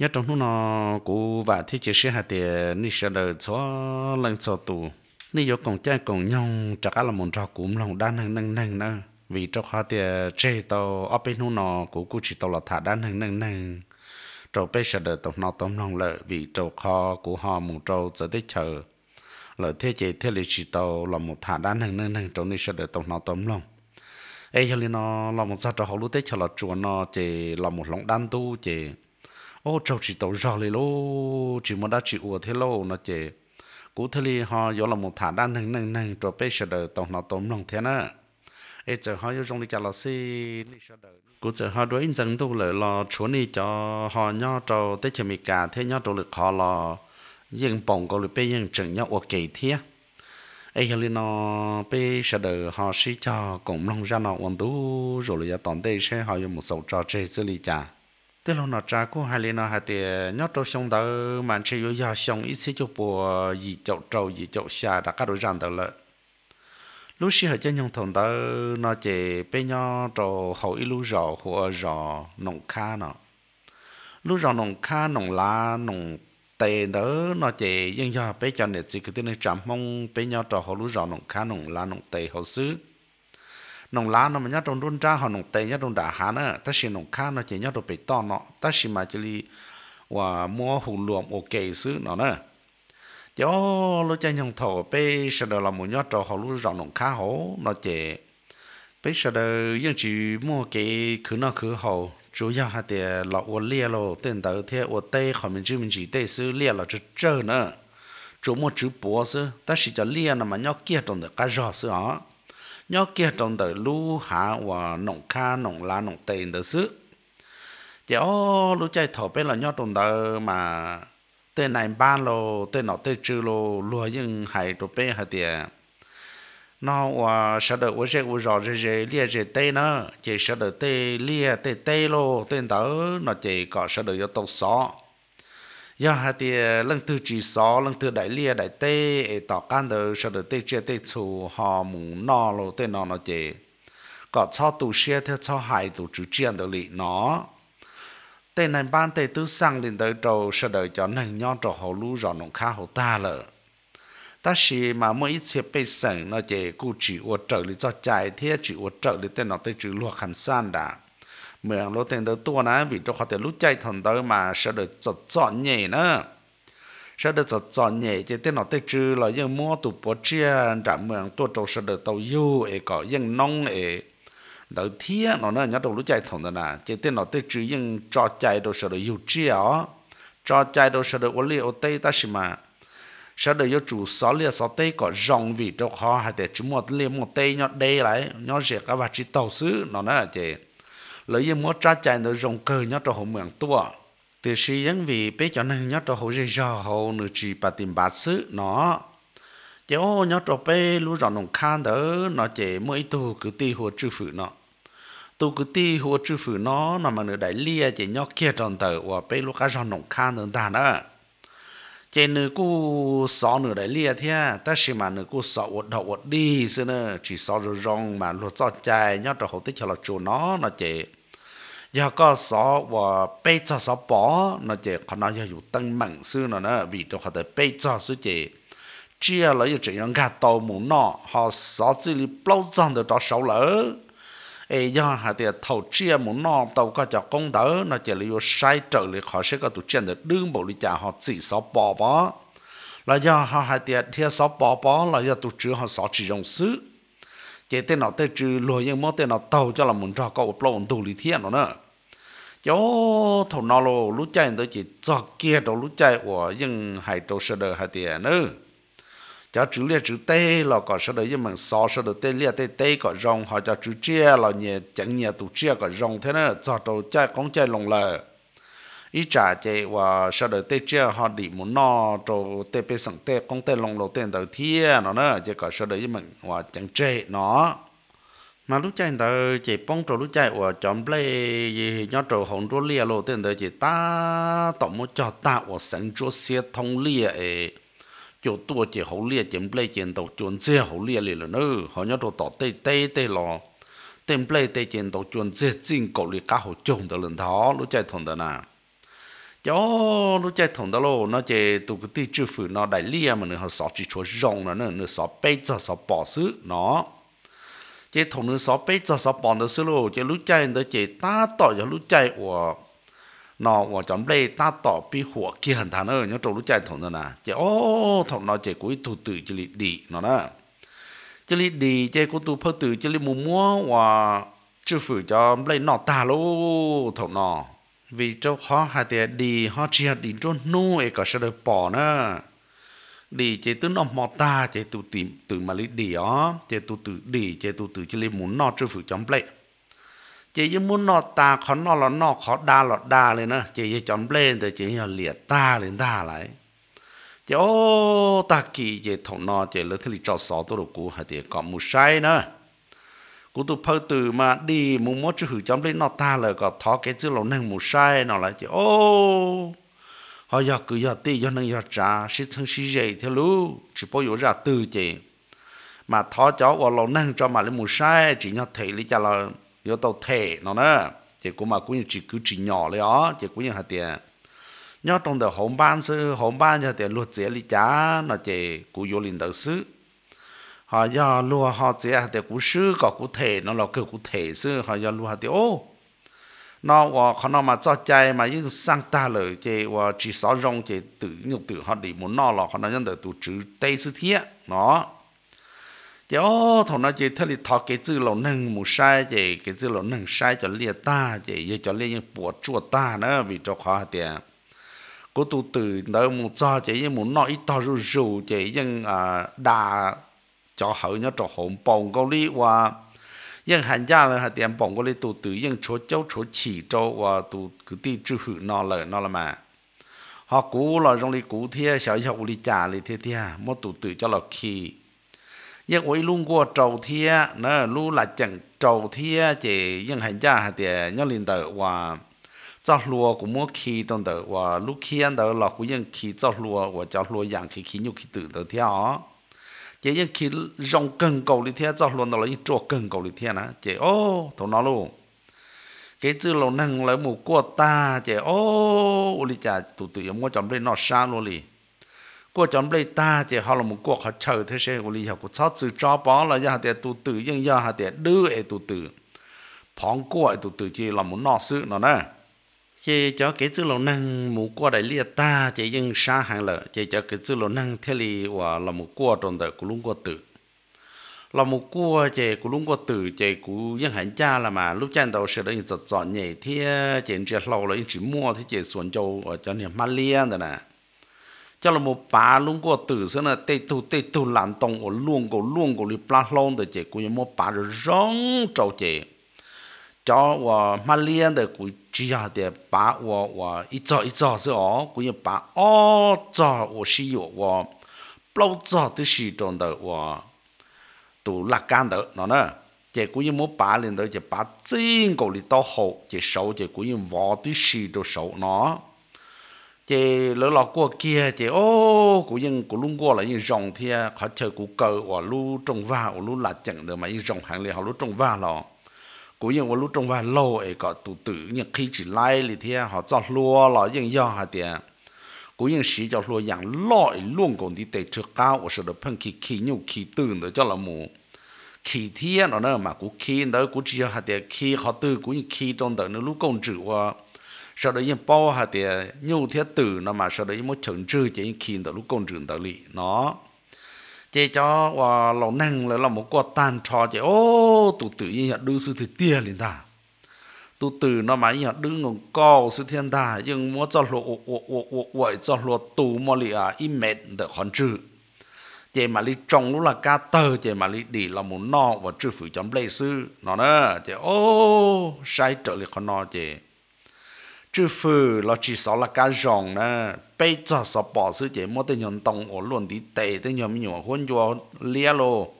nhớ trong lúc nó cụ và thì chỉ sẽ hạt tiền ni sẽ đợi cho lần cho tù ni vô còn chơi còn nhau chắc là muốn cho cũng lòng đan hàng năng năng nữa vì cho họ tiền chơi tàu ở bên lúc nó cụ cụ chỉ tàu là thả đan hàng năng năng trâu bây giờ đợi tàu nó tôm lòng lợi vì trâu kho của họ muốn trâu giờ tới chờ lợi thế chế thế lý chỉ tàu là một thả đan hàng năng năng trâu ni sẽ đợi tàu nó tôm lòng ấy cho nên nó là một sao trâu họ lúc tới chờ là chuồn nó chỉ là một lòng đan tu chỉ ô trâu chỉ tàu rò lì lô chỉ muốn đã chỉ ủa thế lô nó chè cú thế li họ gió là một thả đan nâng nâng nâng rồi bây giờ đời tàu nó tôm lòng thế nữa ấy giờ họ vô trong đi chả là si cú giờ họ đối dân tu lợi lo chỗ này cho họ nhau trâu tết chè mì cà thế nhau trâu lực họ lo yên bồng có lực bây yên chừng nhau ủa kỳ thế ấy giờ nó bây giờ đời họ si cho cũng lòng ra nó ổn tu rồi là tòn tây sẽ họ dùng một số trò chơi xử lý chả thế lúc nó trả cô hai nó hai tiền nhớ trâu xong đó mà chỉ có nhà xong ít xíu cho bùa gì chậu trâu gì chậu xà đã cả đôi rằng đó lợ lúc xưa trên nhung thằng đó nó chỉ bê nhau trâu hậu ít lúc rò của rò nồng kha nó lúc rò nồng kha nồng lá nồng tê đó nó chỉ dân do bê cho nên chỉ cứ tin là chạm mong bê nhau trâu hậu lúc rò nồng kha nồng lá nồng tê hậu xứ nông lá nó mà nhát trong run ra hoặc nông tây nhát trong đà hà nữa ta xin nông khá nó chỉ nhát trong bị to nó ta xin mà chỉ li và mua hùng luồng ok xứ nó nữa cho lối chơi nhung thổ bây sợ đời là một nhát trò họ lúc rõ nông khá hổ nó chỉ bây sợ đời nhưng chỉ mua cái cứ nó cứ hổ, chủ yếu hai tiền lọ ô lia lô tên đầu thế ô tê họ mình chứ mình chỉ tê sư lia là chứ chơi nữa chủ mua chữ bố sư ta chỉ cho lia là mà nhát kia trong được cái rõ sư hả nhớ kia trong đời lũ hạ và nông kha nông lá nông tiền tờ xứ chỉ ô lũ chạy thổ bên là nhớ trong đời mà tên này ban lô tên nọ tên trừ lô lúa nhưng hay trụ bên hay tiền nó và sợ được với sẽ với rõ rề rề lia rề tê nữa chỉ sợ được tê lia tê tê lô tên tớ nó chỉ có sợ được cho tàu xó do hai thì lần thứ chỉ sáu lần thứ đại lia đại tê tỏ can được sợ được tê chia tê chủ họ muốn nọ lo tê nọ nó chế có cho tụ xe theo cho hai tụ chủ chiến được lị nó tê này ban tê tứ sang lên tới trầu sợ đời cho nành nho trầu hậu lũ rõ nông khá hậu ta lợ ta chỉ mà mỗi ít xe bị sẵn nó chế cụ chỉ uất trợ lý cho chạy thế chỉ uất trợ lý tê nọ tê chữ luộc hẳn san đã เมืองรถเต็นตัวนะวิจเขาแต่รู้ใจทนเตอมาเสด็จจดจอดใหญ่นะเสด็จจดจอดใหญ่จะเต้นหนอเต้จือเรายังมั่วตุปวดเชียนจากเมืองตัวโจเสด็จเตายู่เอก็ยังน้องเอเดี๋ยวเที่ยนอเนี่ยเรารู้ใจทนเตอนะจะเต้นหนอเต้จือยังจอดใจโดยเสด็จยู่เจียอจอดใจโดยเสด็จวลีโอเต้ตาชิมา sau đó chủ sáu lia sáu tây có dòng vị cho họ hay để chúng một lia một tây nhọt đây lại nhọt rẻ các bà chỉ tàu xứ nó nói là chị lợi dụng mua trái chạy nó rộng cơ nhớ cho hộ mượn tua từ sĩ dân vì bé cho nên nhớ cho hộ dây dò hộ nữ trì bà tìm bà xứ nó chế ô nhớ cho bé lũ rõ nông khan đỡ nó chế mua ít tu cứ tì hồ trư phụ nó tu cứ tì hồ trư phụ nó nó mà nữ đại lia chế nhớ kia tròn tờ và bé lũ cá rõ nông khan đỡ đàn đó chế nữ cú sọ nữ đại lia thế ta xí mà nữ cú sọ uất đầu uất đi xưa nữa chỉ sọ rồi rong mà lúa cho chạy nhớ cho hộ tích cho là chủ nó nó chế giờ có số và bây giờ số bỏ nó chỉ có nó giờ dùng tăng mạnh sư nó nó vì đó có thể bây giờ sư chỉ chỉ là như chỉ những cái đầu mù nó họ số chỉ là bao giờ được đó số lỡ ấy giờ họ thì thầu chỉ mù nó đâu có cho công đỡ nó chỉ là dùng sai trở lại họ sẽ có tổ chức được đương bộ lý trả họ chỉ số bỏ bỏ là do họ hai tiệt thiệt số bỏ bỏ là do tổ chức họ số chỉ dùng sứ chỉ tên nó tên chữ lùi nhưng mà tên nó tàu cho là muốn cho cậu upload đủ lý thiện nó nữa yo thầu nó lo lú chạy tới chỉ cho kia đầu lú chạy của nhưng hai đầu sơ đời hai tiền nữa cho chữ lia chữ tê là có sơ đời nhưng mà so sơ đời tê lia tê tê có rong họ cho chữ chia là nhẹ chẳng nhẹ tụ chia có rong thế nữa cho đầu chạy con chạy lồng lờ ý trả chạy và sơ đời tê chia họ đi muốn no đầu tê bê sẵn tê con tê lồng lầu tê đầu thiên nó nữa chỉ có sơ đời nhưng mà và chẳng chê nó mà lúc chạy tờ chỉ bông trâu lúc chạy ở chọn play nhau nhớ trâu hồng trâu lia lô tên tờ chỉ ta tổng một cho ta ở sân chỗ xe thông lia ấy chỗ tua chỉ hậu lia chỉ play chỉ tàu chuồn xe hậu lia liền rồi nơ họ nhau trâu tỏ tê tê tê lò tên play tê chỉ tàu chuồn xe chính cổ lia cả hậu trộn tờ lần đó lúc chạy thằng tờ nào cho lúc chạy thằng đó lô nó chỉ tụ cái tí chữ phử nó đại lia mà nó họ sọ chỉ chỗ rong nó nó sọ bê cho sọ bỏ xứ nó chế thùng nước sáu bế cho sáu bọn được xưa lô chế lũ chạy được chế ta tỏ cho lũ chạy của nó của chấm lê ta tỏ bị hủa kia hẳn thằng ơi nhớ trâu lũ chạy thùng nữa nè à. chế ô thùng nó chế cuối thủ tử chế lị đi nó nè chế lị đi chế cuối tu phơ tử chế lị mù mua và chư phủ cho lê nó ta lô thùng nó vì trâu họ hai tiền đi họ chia đi trôn nu ấy cả sẽ được bỏ nữa đi chế tu nó mò ta chế tu tìm từ mà lấy đi ó chế tu từ đi chế tu từ chỉ lấy muốn nó chưa phụ chấm lệ chế như muốn nó ta khó nó là nó khó đa là đa lên nữa chế như chấm lệ thì chế như liệt ta lên ta lại chế ô ta kỳ chế thằng nó chế lấy thế cho sáu tôi được cú hay thì có một sai nữa cú tu phơi từ mà đi muốn muốn chưa phụ chấm lệ nó ta là có thọ cái chữ lâu năng một sai nó lại chế ô họ giờ cứ giờ tì giờ nâng giờ trả xí thân xí gì theo lú chỉ bao giờ ra từ chị mà thó cháu vào lâu nâng cho mà lấy mù sai chỉ nhau thể lý cha là giờ tàu thể nó nè, chị cũng mà cũng như chỉ cứ chỉ nhỏ lấy đó, chị cũng như hạt tiền nhớ trong đời hôm ban sư hôm ban cho tiền luật dễ lý trả, nó chị cũng vô liền đầu sư họ giờ lúa họ dễ hạt tiền cũng sư có cụ thể nó là cơ cụ thể sư họ giờ lúa hạt tiền ô nó và họ nó mà cho chạy mà những sang ta lỡ chỉ và chỉ sợ rong chỉ tự nhục tự họ đi muốn nó là họ nó nhân được tụ chữ tây sư thiết nó chỉ ô thằng nó chỉ thay đi thọ cái chữ lỗ nâng mù sai chỉ cái chữ lỗ nâng sai cho lia ta chỉ giờ cho lia những bùa chua ta nữa vì cho khó tiền cố tu từ đó mù cho chỉ những muốn nó ít to rù rù chỉ những à đà cho hậu nhớ cho hồn bồng câu lý và ยังหันยาเลยฮะเตียมป่องก็เลยตัวตือยังชดเจ้าชดฉี่เจ้าว่าตัวคือตีจื้อหืนอเลยนอละมา họ cú là trong lý cú thia sợ cho cú lý trả lý thia thia một tụ tự cho là khi nhưng ấy luôn qua trầu thia nó lu là chẳng trầu thia chỉ nhưng hành gia hạt tiền nhớ liền tờ và cho lúa cũng mua khi trong tờ và lúc khi anh tờ là cũng nhưng khi cho lúa và cho lúa dạng khi khi nhu khi tự tờ theo chế những khi rong cần cầu đi theo cho luôn đó là những chỗ cần cầu đi theo nè chế ô thấu nó luôn cái chữ lâu năng là mù của ta chế ô uli chả tụ tụ em qua chọn bên nó xa luôn đi qua chọn bên ta chế họ là một cuộc họ chờ thế sẽ uli họ cũng sót chữ cho bỏ là giờ thì tụ tụ nhưng giờ họ để đưa tụ tụ phóng của tụ tụ chỉ là một nọ sự nó nè chỉ cho cái chữ lô năng mù qua đại lia ta chỉ dân xa hàng lợ chỉ cho cái chữ lô năng thế li và là một qua tròn đời của lũng qua tử là một qua chỉ của lũng qua tử chỉ của dân hành cha là mà lúc chân đầu sẽ đến chọn chọn nhảy thì chỉ chỉ lâu là chỉ mua thì chỉ xuống châu ở cho niệm Malia rồi nè cho là một bà lũng qua tử xưa là tê tu tê tu lặn tông ở luông cổ luông cổ li pla lon thì chỉ của một bà rồi rong châu chỉ và mà được cái thì cho 我马连的古只要的把我我一早一早是哦，古要把哦早我是有我，老早的时中的我，都拉干的那呢，这古要么把领的就把整个的到后，这手这古要挖的时都手呢。chị lỡ lọt qua kia chị ô cái dân cái luôn qua là như rồng thì họ chơi cái cờ và lu trung va và lu là chẳng được mà như rồng hàng liền họ lu trung va lọ กูยังว่ารู้จงว่าโลเอก็ตุตุยังขี้จีไล่เลยเทียหาจอดลัวหรอยังย่อหาเดียกูยังสีจอดลัวอย่างล่อไอ้ล่วงกงที่เตะเชือกก้าวว่าสุดเพิ่งขี้ขี้นิ้วขี้ตื่นเดี๋ยวเจ้าละหมูขี้เทียนเนาะมากูขี้เดี๋ยวกูจีหาเดียขี้เขาตื่นกูยังขี้จนเดี๋ยวนู้ลูกกงจือว่าสุดยังป้อหาเดียนิ้วเทียตื่นเนาะมาสุดยังไม่ถึงจือจะยังขี้เดี๋ยวลูกกงจือเดี๋ยวลีเนาะ chế cho và lỗ năng là một quả tàn trò chế ô tụ tử như đưa sư thì tia liền ta tụ tử nó mà như đưa ngon co sư thiên ta nhưng muốn cho lộ vậy cho lộ tù mà lì à im mệt được hòn trừ chế mà lì trong lúc là ca tơ chế mà lì đi là muốn no và chữ phụ chấm lê sư nó nè chế ô sai trở lại con no chế chứ phừ là chỉ sợ là cái rồng nè bây giờ sợ bỏ sự chế mua tên nhân tông ổn luôn đi tệ tên nhon nhiều hơn cho lia lô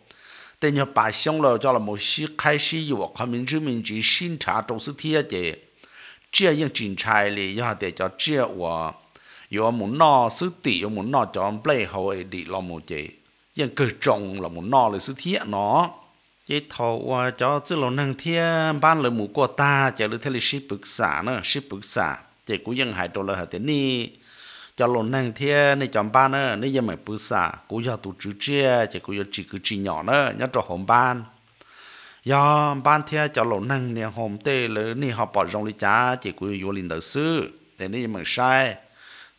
tên nhân bà xong rồi cho là một sự khai sự dù ở mình chứ mình chỉ xin trả trong sự thiệt chế chia những trình trai lì do để cho chia của do muốn no sự tỷ do muốn no cho play hậu đi lo một chế những cơ trồng là muốn no là sự thiệt nó chế thầu ờ, cho chứ lộ năng thia ban lợi mũ của ta chả lưu thế là ship bực xả nữa ship bực xả chế cú dân hải đồ là hả tiến ni cho lộ năng thia này chọn ban nữa này dân mày bực xả cú giờ tụ chữ chia chế cú giờ chỉ cứ chỉ nhỏ nữa nhớ trò hồn ban do ban thia cho lộ năng nè hồn tê lỡ nè họ bỏ rong lý cha chế cú vô linh đạo sư để này mày sai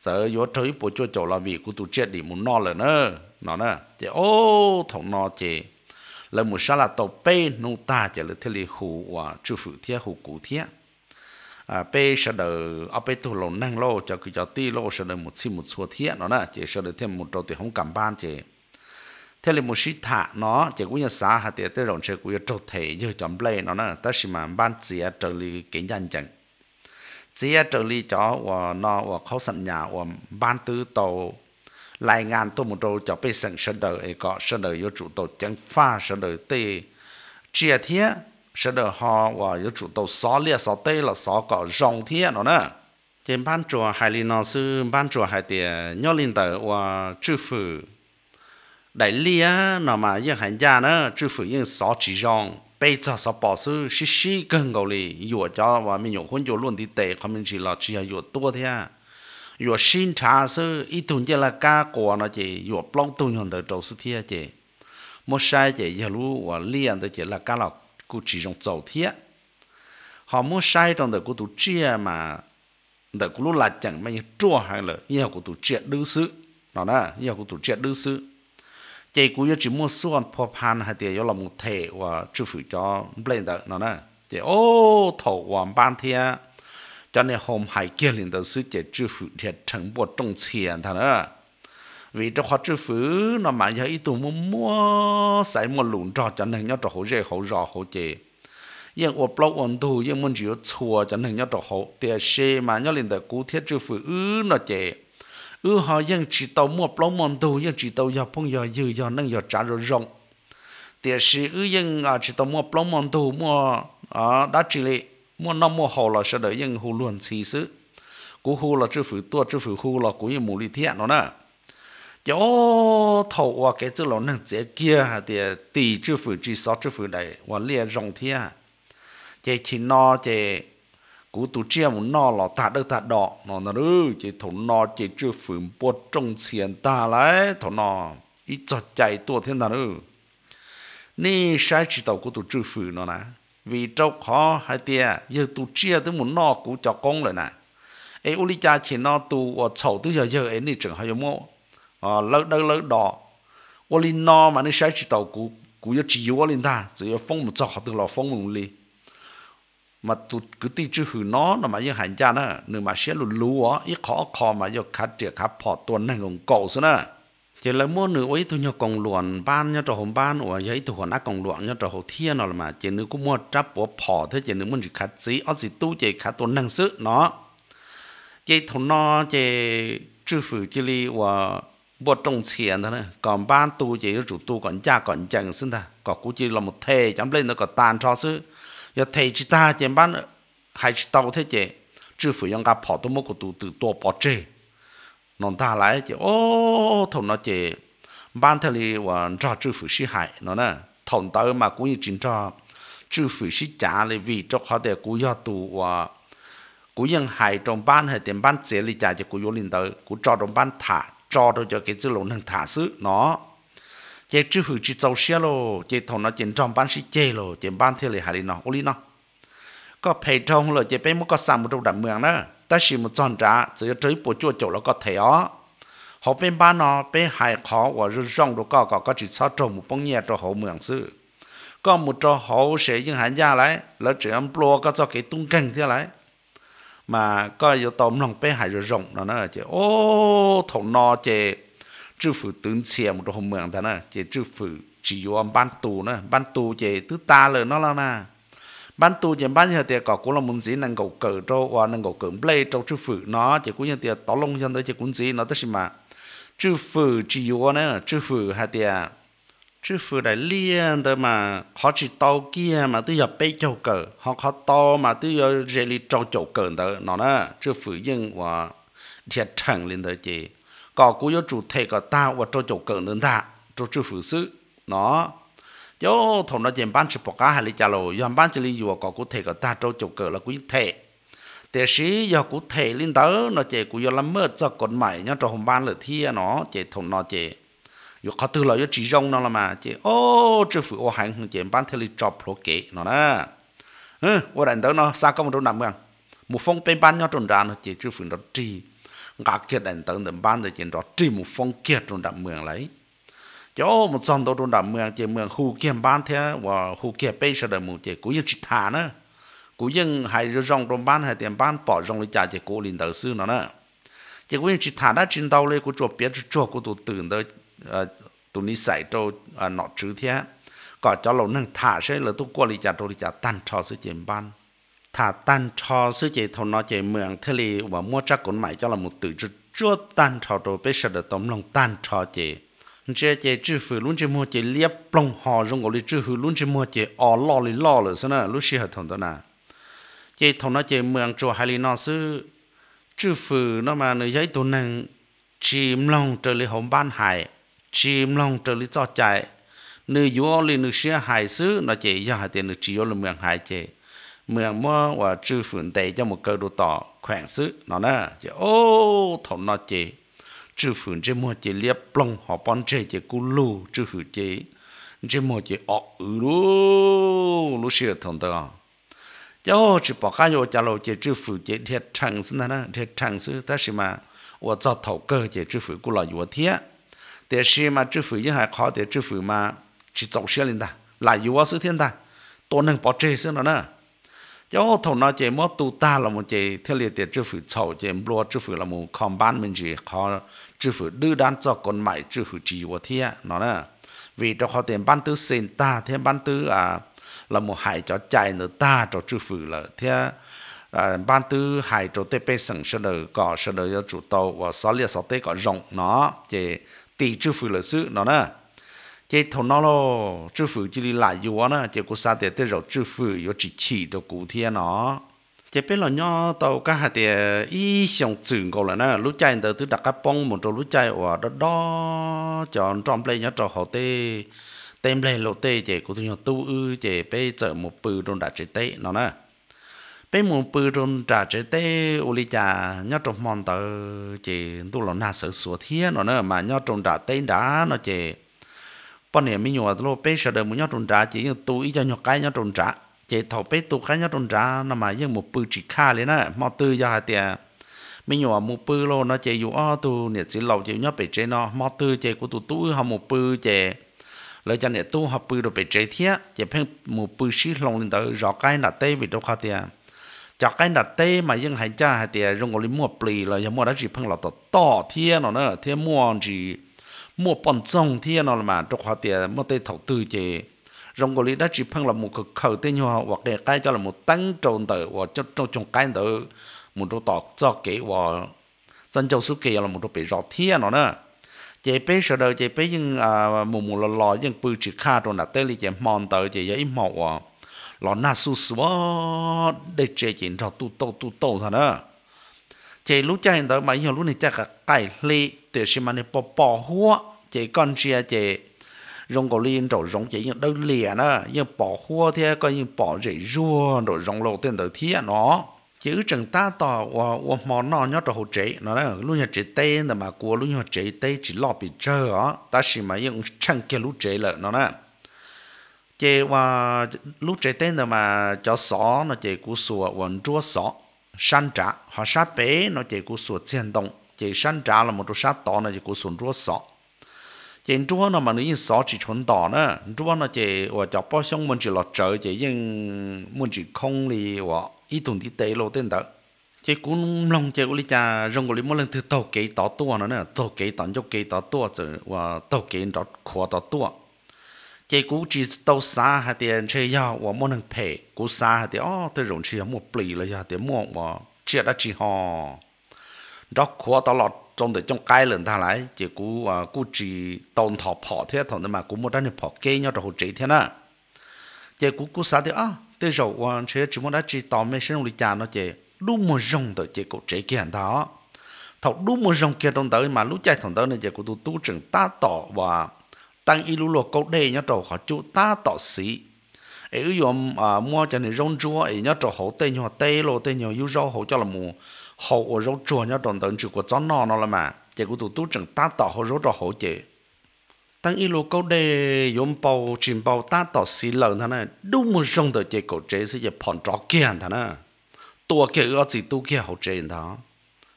giờ vô chơi bộ cho chỗ là vì cú tụ chết đi muốn nọ là nữa nọ nữa chế ô thằng nọ chế là một sao là tàu bê nô ta chỉ là thế li hủ và chư phụ thiết hủ cụ thiết à bê sẽ đỡ ở bê tu lầu năng lô cho cái cho ti lô sẽ đỡ một xí một số thiết nó nè chỉ sẽ đỡ thêm một trâu thì không cầm ban chỉ thế là một sĩ thả nó chỉ cũng như xã hạt tiền tới rộng chơi cũng như trâu thể như chọn play nó nè ta chỉ mà ban chỉ trở lý kiến nhân chẳng chỉ trở lý cho và nó và khâu sẵn nhà và ban tứ tàu lại ngàn tôi một đầu cho bây sinh sân đời ấy có sân đời yếu chủ tàu chẳng pha sân đời tê chia thiết sân đời họ và yếu chủ tàu xó lia xó tê là xó có rong thiết nó nè trên ban chùa hai linh nó sư ban chùa hai tiền nhau linh tử và chư phử đại lia nó mà yên hành gia nữa chư phử yên xó chỉ rong bây giờ sao bỏ sư xí xí gần gầu lì yếu cho và mình nhổ hôn yếu luôn đi tệ không mình chỉ là chỉ là yếu tua thế yo xin cha sư ít tun je là ca quả nó chỉ yo plong tun hòn được trâu sư thiê chỉ một sai chỉ giờ lu và liền được chỉ là ca lọc cụ chỉ trong trâu thiê họ mua sai trong đời cụ tu chia mà đời cụ lu là chẳng mấy chua hay là nhiều cụ tu chia đứa sư nó nè nhiều cụ tu chia đứa sư chỉ cụ giờ chỉ mua suan phổ phan hay tiền giờ là một thể và chư phụ cho lên được nó nè, chỉ ô thầu hoàn ban thiê cho nên hôm hai kia liền tới sư chế chư phụ thiệt thành bộ trong thiền thằng á vì cho khoa chư phụ nó mà giờ ít tụ mua mua sai mua lùn trò cho nên nhau trò hổ dễ hổ rò hổ chế nhưng ở blog ổn thu nhưng chỉ có chùa cho nên nhau trò hổ tiền xe mà nhớ liền tới cú thiết chư phụ ư nó chế ư họ nhưng chỉ tàu mua blog ổn thu nhưng chỉ tàu giờ phong giờ dư giờ nâng giờ trả rồi rộng tiền xe ư nhưng chỉ tàu mua blog ổn thu mua đó chỉ lệ mua năm mua hậu là sẽ đợi những hù luôn xì xứ cú hù là chưa phủ tua chưa phủ hù là cú như mù lý thiện nó nè chỗ thầu qua cái chữ là nâng chế kia thì tỷ chưa phủ chỉ sáu chưa phủ đầy và lia rồng thiên, chế chỉ no chế cú tu chia một no là ta được ta đỏ nó nó đứ chế thầu no chế chưa phủ buộc trong tiền ta lại thầu no ít chọt chạy tua chưa phủ nó 你啥知道我都祝福了呢？vì trâu khó hai tia giờ tụ chia tới muốn no cũng cho công rồi nè ấy uli cha chỉ no tụ ở sầu tới giờ giờ ấy đi trường hay mô ờ lỡ đỡ lỡ đỏ uli no mà nó sẽ chỉ tàu cũ cũ giờ chỉ yếu lên ta chỉ phong một chậu từ lò phong một ly mà tụ cứ tin chứ hử nó là mà giờ hành cha nữa nếu mà xé lù lú á, ít khó khó mà giờ khát tiệt khát phò tuần này còn cầu xưa nữa chỉ là mua nữ ấy tôi nhớ còn luận ban nhớ trò hôm ban ở vậy tôi còn ác còn luận nhớ trò hôm thiên nào mà chỉ nữ cũng mua tráp bỏ phò thế chỉ nữ muốn chỉ khát gì ở gì tu chỉ khát tuần năng sức nó chỉ thằng nó chỉ chư phụ chỉ li và bộ trong tiền thôi này còn ban tu chỉ chủ tu còn cha còn chẳng xin ta còn cũng chỉ là một thề chấm lên nó còn tàn cho sư giờ thề chỉ ta chỉ ban hay chỉ tàu thế chỉ chư phụ những cái phò tôi mua của tu từ tua bỏ chơi nó ta lại chỉ ô thằng nó chỉ ban thời li và cho chư phụ sĩ hại nó nè thằng tới mà cũng như chính cho chư phụ sĩ trả lại vì cho họ để cứu do tù và cứu hại trong ban hay tiền ban chế li trả cho cứu linh tới cứu cho trong ban thả cho đâu cho cái chữ lộn thằng thả xứ nó chế chư phụ chỉ giàu xe lô chế thằng nó chính trong ban sĩ chế lô chính ban thời li hại nó ô li nó có phải trong rồi chế bé muốn có sắm một đầu đầm mường nữa ta chỉ một chọn trả chỉ có chơi bộ chua chỗ là có thể ó họ bên ba nó bên hải khó và rút rong đồ có có chỉ sao trồng một bông nhẹ cho họ mượn sự có một cho họ sẽ những hạn gia lại lỡ chỉ âm plo có cho cái tung cành thế lại mà có yếu tóm lòng bên hải rút rong nó nói chỉ ô thằng nó chỉ chữ phụ tướng xe một đồ họ mượn thế này chỉ chữ phụ chỉ yếu ban tù nữa ban tù chỉ thứ ta lời nó là nè ban tu chỉ ban giờ tiệt có cũng là muốn gì năng cầu cờ cho và năng cầu cử play cho chữ phụ nó chỉ cũng như tiệt tỏ lông chân tới chỉ cũng gì nó tới gì mà chữ phụ chỉ yếu nữa chữ phụ hay tiệt chữ phụ đại liên thôi mà họ chỉ to kia mà tôi giờ bay chầu cờ họ họ to mà tôi giờ jelly trâu chầu cờ tới nó nữa chữ phụ nhưng và thiệt thẳng lên tới chỉ có cũng có chủ thể có ta và trâu chầu cờ nữa ta cho chữ phụ sự nó yo thằng nó chỉ bán chỉ bỏ cá hay là chả lo yo bán chỉ li vừa có cụ thể có ta trâu chụp cờ là cụ thể thế sĩ yo cụ thể lên tới nó chỉ cụ yo làm mơ cho con mày nhau cho hôm bán lửa thia nó chỉ thằng nó chỉ yo khó từ là yo chỉ rong nó là mà chỉ ô chứ phụ ô hành không chỉ bán thế li chọc lỗ kế nó nè ừ qua đàn đó nó xa công đâu nằm ngang một phong bên bán nhau trồn ra nó chỉ chứ phụ nó chỉ ngạc kia đàn tớ đàn bán rồi chỉ nó trì một phong kia trộn đạm mường lấy cho một dòng đồ đồn đảm mường chỉ mường khu kiềm bán thế và hù kiềm bây giờ mường chỉ cũng yên chỉ thả nữa cũng yên hay dòng đồ bán hay tiền bán bỏ dòng lấy trả chỉ cố linh đầu sư nó nữa chỉ cũng yên chỉ thả đã trên đầu lên cũng cho biết cho của tụ tưởng tới tụ ni sai trâu nọ chữ thế có cho lâu nâng thả sẽ là tụ qua lấy trả đồ lấy trả tan trò sư tiền ban thả tan cho sự chỉ thầu nó chỉ mường thế li và mua chắc cũng mãi cho là một từ chưa tan trò đồ bây giờ tóm lòng tan trò chỉ chế chế chữ phụ luôn chế mua chế liếp plong họ rong gọi chữ phụ luôn chế mua chế ở lo lì lo rồi sao nè lúc xí hợp thằng đó nè chế thằng nó chế mượn chùa hai lì nó sư chữ phụ nó mà nó giấy tụ năng chìm lòng trở lì hồng ban hải chìm lòng trở lì cho chạy nữ yếu lì nữ xí hài sư nó chế do hai tiền nữ chỉ yếu là mượn hải chế mượn mua và chữ phụ tệ cho một cơ đồ tỏ khỏe sư nó nè chế ô thằng nó chế chữ phụ chế mua chế liệp plong họ bán chế chế cú lù chữ phụ chế chế mua chế ọ ừ lu lu sửa thằng đó cho chỉ bỏ cái vô chả lâu chế chữ phụ chế thiệt chẳng xin na thiệt chẳng sư ta mà, thầu cơ mà 我做头哥 chế chữ phụ cú là vô thiệt thế xí mà chữ phụ vẫn hải khó thế chữ phụ mà chỉ tổ xí linh ta là vô sư thiên ta tôi nâng bỏ chế xin nó nữa cho thầu nó chỉ mất tu ta là một chỉ thiệt liệt tiệt chữ phụ sầu chỉ mua chữ phụ là một con mình chỉ khó chứ phải đưa đàn cho con mày chứ phải chỉ của thế nó nè vì cho họ tiền ban tư xin ta thế ban tư à là một hại cho chạy nữa ta cho chứ phải là thế à, ban tư hại cho tế bê sẵn sơ đời có sơ đời chủ tàu và xó lia xó tế có rộng nó chế tỷ chứ phải là sự nó nè chế thầu nó lo chứ phải chỉ đi lại vô nó chế của sa tế tế rộng chứ phải vô chỉ chỉ cho cụ thế nó chế biết là nhau tàu cá hạt thì ý xong chừng cầu là nè lúc chạy tàu từ đặt cá bông một trâu lúc chạy ở đó đó chọn tròn lấy nhá trò họ tê tem lấy lộ tê chế của tôi nhau tu ư chế bây giờ một bự đồn đặt chế tê nó nè bây một bự đồn trả chế tê ô li trà nhá trồng mòn tàu chế tu là na sợ sủa thiên nó nè mà nhá trồng trả tê đá nó chế bọn này mới nhồi lô bây giờ đời muốn nhá trồng đã chỉ tu ý cho nhau cái nhá trồng trả chế thầu bê tu khá nhất trong ra nó mà nhưng một bự chỉ kha lên á mò tư cho hai tiền mình nhỏ một bự lô nó chế dù o tu nhiệt chỉ lầu chế nhớ bể chế nó mò tư chế của tu tu học một bự chế lời cho nhiệt tu học bự được bể chế thiết chế phèn một bự xí lòng lên tới rõ cái là tê vì đâu khá tiền cho cái là tê mà nhưng hai cha hai tiền dùng cái mua bì là giờ mua đã chỉ phèn lọt to thiên nó nữa thiên mua chỉ mua bọn trông thiên nó là mà trong khá tiền mua tê thầu tư chế rong gọi đã chỉ phân là một cực khẩu tên nhau hoặc cái cái cho là một tăng trộn tử hoặc cho cho trong cái tử một đồ tọt cho kỹ hoặc dân châu số kỳ là một đồ bị rõ thia nó nữa chế bé sợ đời chế bé nhưng à một mù lò lò nhưng bự chỉ kha đồ nà tê li chế mòn tử chế giấy màu à lò na su su để chế chỉ rõ tu tu tu tu thôi nữa chế lúc chơi tới mà hiểu lúc này chắc là cái li để xem mà này bỏ bỏ húa chế con chia chế rong cầu liên trổ rong chỉ những đơn lìa nó như bỏ khua thế coi như bỏ rễ rùa rồi rong lầu tiền tự thía nó chữ chẳng ta tỏ và và món nó nhớ trò hồ chế nó là lúc nhà chế tê là mà của luôn nhà chế tê chỉ lo bị chờ á ta chỉ mà những chẳng kia lúc chế là nó nè chế và lúc chế tê là mà cho xó nó chế cú sùa vẫn chúa xó san trả hoặc sát bể nó chế cú sùa tiền động chế san trả là một chỗ sát tỏ nó chế cú sùn chúa xó chị chúa nó mà nó yên xó chỉ chuẩn đỏ nữa chúa nó chỉ và cho bao xong mình chỉ lo trở chỉ yên mình chỉ không thì và ít tuần thì tệ lâu tên đó chỉ cũng lòng chỉ cũng lý cha rong của lý mỗi lần thứ tàu kế tỏ tua nữa nè tàu kế tỏ cho kế tỏ tua chứ, và tàu kế đó khoa tỏ tua chỉ cũng chỉ tàu xa hay tiền chơi nhau và mỗi lần phe cũng xa hay tiền oh tôi rộng chơi một bì rồi hay tiền mua và chị đã chỉ họ đó khoa tỏ lọt trong đời trong cái lần ta lại chỉ cú à cú chỉ tồn thọ phò thế thằng nên mà cú một đánh này phò kê nhau rồi chỉ thế nữa chỉ cú cú sao thì à từ rồi quan chế chỉ muốn đã chỉ tò mê sinh lý cha nó chỉ đủ một dòng đời chỉ cú chỉ kia anh đó thọ đủ một dòng kia trong đời mà lúc chạy thằng tới này chỉ cú tu tu trưởng ta tỏ và tăng y lúa câu đề nhau rồi họ chú ta tỏ sĩ ấy dùng à mua cho nên rong chúa ấy nhau rồi hậu tây nhau tây lô tây nhau yêu rau hậu cho là mù hậu ở rốt chùa nhau đòn tận chữ của gió nọ nó là mà chỉ của tụ tú chẳng ta tỏ hậu rốt cho hậu chế, tăng y lô câu đề yếm bầu chìm bầu ta tỏ xí lợn thằng này đúng một rong tờ chỉ cổ chế sẽ giờ phòn trọ kia thằng này tua kia ở gì tu kia hậu chế thằng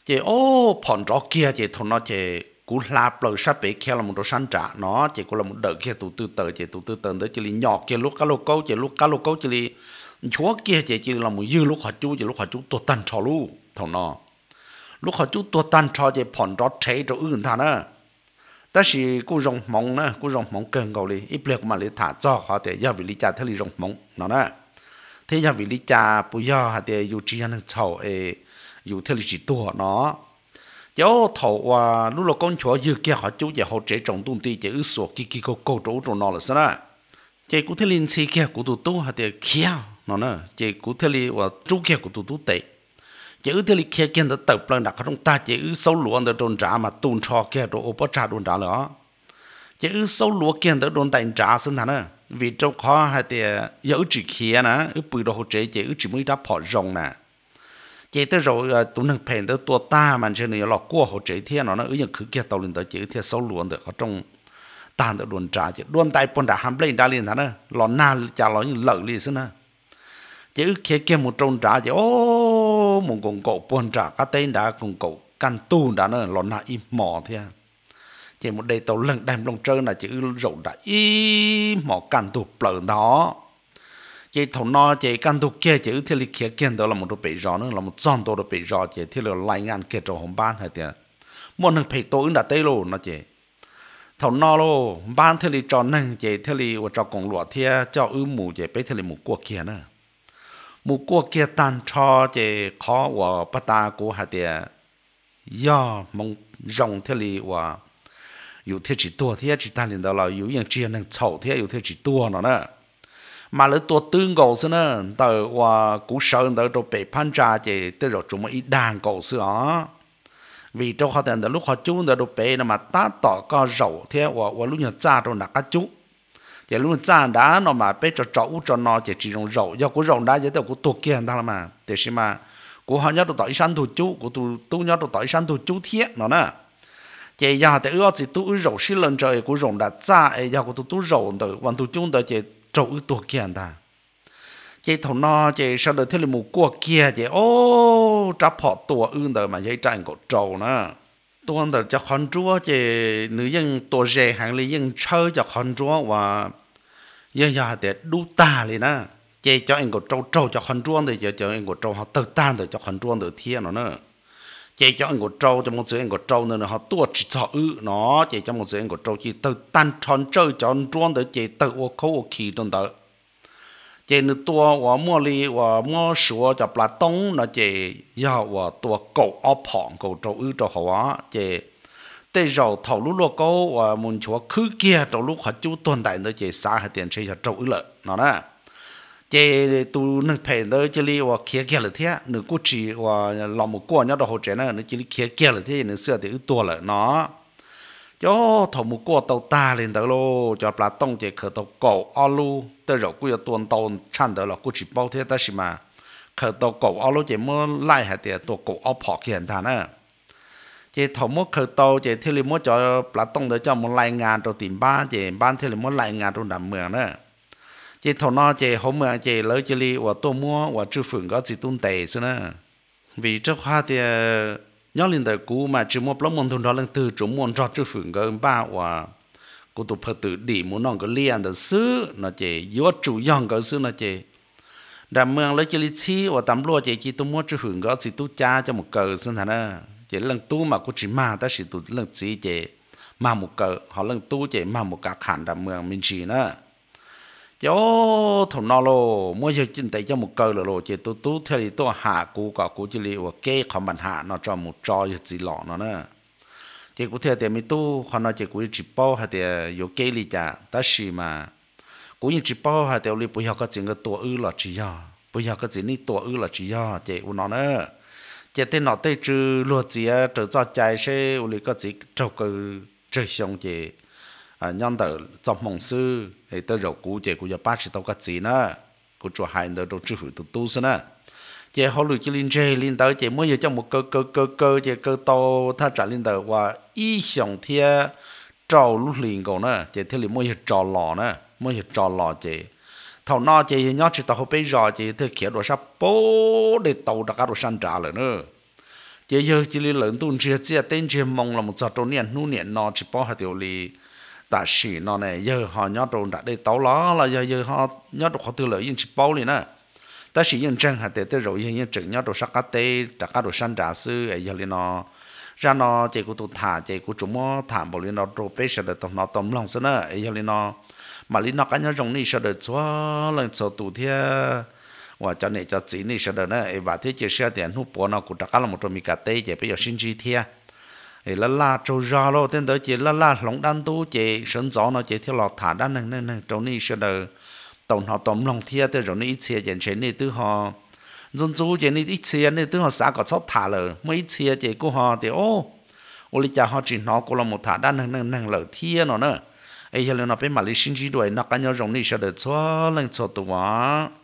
chỉ ô phòn trọ kia chỉ thằng nó chỉ cú la bờ sát bể kia là một đồ san trả nó chỉ cú là một đợt kia tụ tư tờ chỉ tụ tư tờ tới chỉ nhỏ kia lúc cá lô câu chỉ lúc cá lô câu chỉ chúa kia chỉ chỉ là một dư lúc họ chú chỉ lúc họ chú tuột tan trò luôn thằng nó lúc họ chú tua tan cho thì rót cháy cho ưng thằng nữa ta chỉ cô rong mong nữa cô rong cầu đi ít việc mà lấy thả cho họ thì giờ vì lý cha thế lý rong mong nó nữa thế giờ vì lý cha bây giờ họ thì dù chỉ ăn chầu ấy dù thế lý chỉ tua nó cháu thầu và lúc là con chó dư kia họ chú giờ họ trẻ trồng tung ti chỉ ứ sổ kia kia cô cô trổ nó là sao đó chị cũng thế linh si kia của tụi tôi họ thì kia nó nữa chị cũng thế li và kia của tụi tệ chữ thì lịch kia kiến tập lần đặt trong ta chữ sâu lúa được đồn trả mà tuôn cho kia đồ ốp trả đồn trả nữa chữ sâu lúa kia được đồn tại trả xin hắn à vì trong khó hay thì giờ chỉ kia nè ứ bùi đồ hỗ trợ chữ chỉ mới đáp bỏ rồng nè chỉ tới rồi ờ, tụi nâng phèn tới tua ta mà trên này lọ cua hỗ trợ thiên nó nó ứ những cứ kia tàu lên tới chữ thiên sâu lúa được họ trong ta được đồn trả chữ đồn tại bọn đã ham lên đã liền hắn à lọ na chả lọ những lợi liền xin à chứ khi kia một trôn trả chứ ô một con cậu buồn trả các tên đã con cậu căn tu đã nó lòn na im mò thế à. chỉ một đây tàu lần đem lông trơn là chữ rậu đã im mò căn tu bờ đó chỉ thầu no chỉ căn tu kia chữ thì lịch kia kia đó là một đồ bị rõ nữa là một giòn đồ đồ bị rõ chỉ thì là lại ngàn kia trò hôm ban hay tiền à. một thằng phải tối đã tê luôn nó chỉ thầu no lô ban thì lịch tròn nâng chỉ thì lịch trò còn lụa thì cho ư mù chỉ bé thì lịch mù cua kia nữa một quốc kia tan cho thì khó và bắt ta của hạt địa do mong rộng thế li và yêu thế chỉ tua thế chỉ ta liền đó là yêu những chuyện năng chậu thế yêu thế chỉ tua nó nữa mà lỡ tua tương cầu xưa nữa tờ và cú sợ tờ đồ bể phan trà thì tớ rồi chúng mới đàn cầu xưa đó vì trong họ tiền lúc họ chú tờ đồ bể mà ta tỏ co rậu thế và và lúc nhà cha trong nạc cá chú giờ lúc cha đã nó mà bé cho cháu cho nó chỉ chỉ dùng rậu do của rộng đã giờ tao của tuột kia thằng là mà thế xí mà của họ nhớ tụi tỏi săn tụi chú của tụi tu nhớ tụi tỏi săn tụi chú thiết nó nè chỉ giờ thì ưa chỉ tu rậu xí lần trời của rộng đã cha ấy giờ của tụi tu rậu rồi còn tụi chúng rồi chỉ trâu tuột kia ta chỉ thằng nó chỉ sau đó thế là một cua kia chỉ ô trả họ tua ưng đời mà dây tranh của trâu nữa ตัวนั้นจะคอนจัวเจหรือยังตัวเจหังเลยยังเชื่อจะคอนจัวว่ายังอยาแต่ดูตาเลยนะเจจะเองก็เจ้าเจ้าจะคอนจัวเลยจะจะเองก็เจ้าเขาเติร์ดตานเลยจะคอนจัวเลยเทียนเนาะเจจะเองก็เจ้าจะมองเสียเองก็เจ้าเนี่ยเขาตัวจิตจ่ออื้อเนาะเจจะมองเสียเองก็เจ้าจีเติร์ดตานชอนเจ้าจอนจัวเลยเจเติร์ดโอเขาโอขีตรงเติร์ chỉ nữ tua và mua li và mua sữa cho bà tông nó chỉ giờ và tua cầu ấp phòng cầu trâu ư trâu hóa chỉ để rồi thầu lúc lúc câu và muốn chúa cứ kia trâu lúc họ chú tồn tại nó chỉ xa hai tiền xây cho trâu ư lợi nó nè chỉ tu nâng phải nó chỉ li và kia kia là thế nữ cô chỉ và lòng một cô nhớ đồ hồ trẻ nó chỉ li kia kia là thế nữ xưa thì ư tua lợi nó cho thầu một cua tàu ta lên đó lo cho bà tông chỉ khởi tàu cầu alu tới rồi cũng tuần tàu chăn đó là cũng chỉ bao thế đó xí mà khởi tàu cầu alu chỉ muốn lại hạt tiền tàu cầu áo phò kiện thà à, chỉ thầu một khởi tàu chỉ thế là muốn cho bà tông để cho một lại ngàn đầu tiền ba chỉ ban thế là muốn lại ngàn đầu nằm mường nữa chỉ thầu nó chỉ hôm mường chỉ lấy chỉ li và tôi mua và chư phượng có gì tung tệ xí nữa vì trước hoa thì nhớ lên đời cũ mà chỉ một lớp môn thôn đó lên từ chỗ môn cho chữ phượng cái ba và cô tụ phật tử đi muốn nó cái liền đời xứ nó chỉ yếu chủ dòng cái xứ nó chỉ đàm mương lấy chỉ lý chi và tắm lúa chỉ chỉ tu mua chữ phượng cái chỉ tu cha cho một cờ sinh thành đó chỉ lần tu mà cô chỉ mà ta chỉ tu lần chỉ chỉ mà một cờ họ lần tu chỉ mà một cả khản đàm mương mình chỉ nữa yo thằng nó lo mua cho chân tay cho một cơ là lo chỉ tôi tôi theo thì tôi hạ cú cả cú chỉ liệu kê không bàn hạ nó cho một trò cho chỉ lọ nó nữa chỉ cú theo thì mi tu họ nó chỉ cú chỉ bao hay thì ờ, yo kê li chả ta xì mà cú như chỉ bao hay thì li bây giờ có chuyện cái tổ ư là chỉ do bây giờ có chuyện này tổ ư là chỉ do chỉ u nó nữa chỉ tên nó tên chữ lo chỉ trở cho chạy xe u li có chỉ trâu cơ chơi xong chỉ À, nhân tử trong mong sư thì tới rồi cú chế cú giờ bác sĩ tao cái gì nữa cú cho hai nữa đâu chưa tu tu xí nữa chế họ lùi chỉ linh chế linh tới chế mới giờ trong một cơ cơ cơ cơ chế cơ to tha trả linh tới và ý 想 thiên trào lúc liền cầu nữa chế thiên liền mới giờ trào lò nữa mới giờ trào lò chế thầu no chế nhớ chỉ tao bây giờ chế thế kia đồ sắp bố để tàu đã cái đồ san trả rồi nữa chế giờ chỉ linh lớn tuôn chia chia tên chia mong là một giờ trâu niệm nu niệm no chỉ bỏ hạt điều li ta xì nó này giờ họ nhớ đồ đã đây tàu lá là giờ giờ họ nhớ đồ họ tự lợi yên chỉ bao liền nè ta xì yên chân hạt tê tê rồi yên yên chừng nhớ đồ sắc cá tê đặc cá đồ san trà sư ấy giờ liền nó ra nó chỉ có tụ thả chỉ có chúng nó thả bảo liền nó đồ bê sợ được nó tóm lòng xí ấy giờ liền nó mà liền nó cái nhớ rồng này sợ được xóa lên sợ tụ thế và cho nên cho chỉ này sợ được nè và thế chỉ sợ tiền hút bò nó cũng đặc cá là một trong mì cá tê chỉ bây giờ sinh chi thế thì là la trâu ra lo tên đó chị là la lỏng đan tu chị sơn gió nó chị theo lọt thả đan nâng nâng nâng trâu ni sẽ đời tổng họ tổng lòng thia tới rồi ni ít xe chẳng chế này tư họ dân chú chỉ này ít xe này tứ họ xã có sót thả lờ mấy ít xe chỉ của họ thì ô ô lý cha họ chỉ nó cô là một thả đan nâng nâng nâng lờ thia nó nữa ấy giờ nó phải mà lý sinh chỉ đuổi nó cả nhau rồng ni sẽ đời cho lên cho tụi